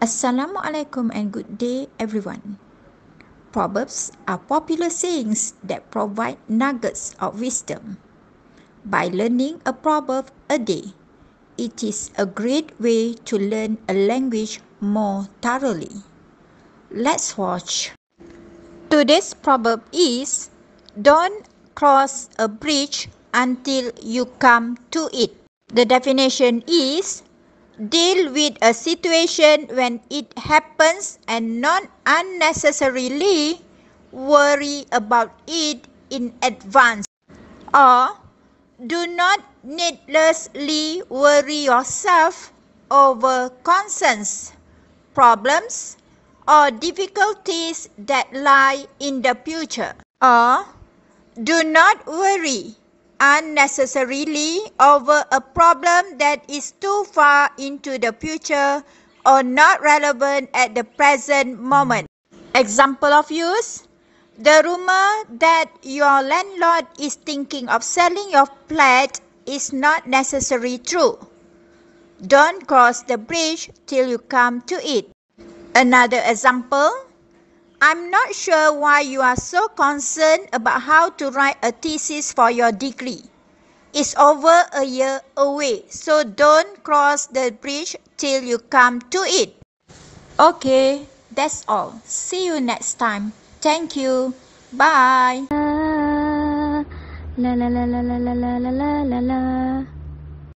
Assalamualaikum and good day, everyone. Proverbs are popular sayings that provide nuggets of wisdom. By learning a proverb a day, it is a great way to learn a language more thoroughly. Let's watch. Today's proverb is Don't cross a bridge until you come to it. The definition is deal with a situation when it happens and not unnecessarily worry about it in advance. Or do not needlessly worry yourself over concerns, problems, or difficulties that lie in the future. Or do not worry unnecessarily over a problem that is too far into the future or not relevant at the present moment. Example of use The rumor that your landlord is thinking of selling your flat is not necessarily true. Don't cross the bridge till you come to it. Another example. I'm not sure why you are so concerned about how to write a thesis for your degree. It's over a year away, so don't cross the bridge till you come to it. Okay, that's all. See you next time. Thank you. Bye. La la la la la la la la la